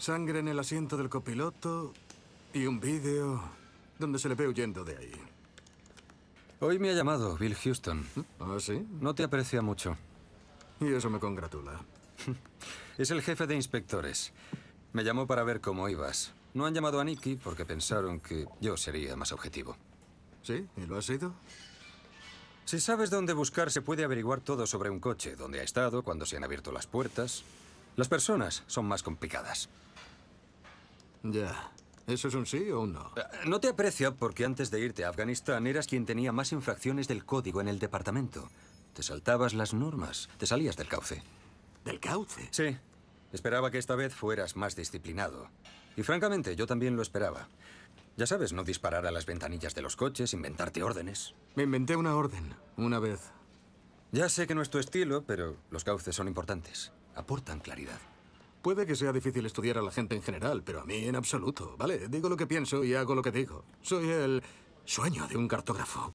Sangre en el asiento del copiloto y un vídeo donde se le ve huyendo de ahí. Hoy me ha llamado Bill Houston. ¿Ah, sí? No te aprecia mucho. Y eso me congratula. es el jefe de inspectores. Me llamó para ver cómo ibas. No han llamado a Nicky porque pensaron que yo sería más objetivo. ¿Sí? ¿Y lo ha sido? Si sabes dónde buscar, se puede averiguar todo sobre un coche, dónde ha estado, cuándo se han abierto las puertas. Las personas son más complicadas. Ya. ¿Eso es un sí o un no? Eh, no te aprecio porque antes de irte a Afganistán eras quien tenía más infracciones del código en el departamento. Te saltabas las normas, te salías del cauce. ¿Del cauce? Sí. Esperaba que esta vez fueras más disciplinado. Y francamente, yo también lo esperaba. Ya sabes, no disparar a las ventanillas de los coches, inventarte órdenes. Me inventé una orden, una vez. Ya sé que no es tu estilo, pero los cauces son importantes aportan claridad. Puede que sea difícil estudiar a la gente en general, pero a mí en absoluto, ¿vale? Digo lo que pienso y hago lo que digo. Soy el sueño de un cartógrafo.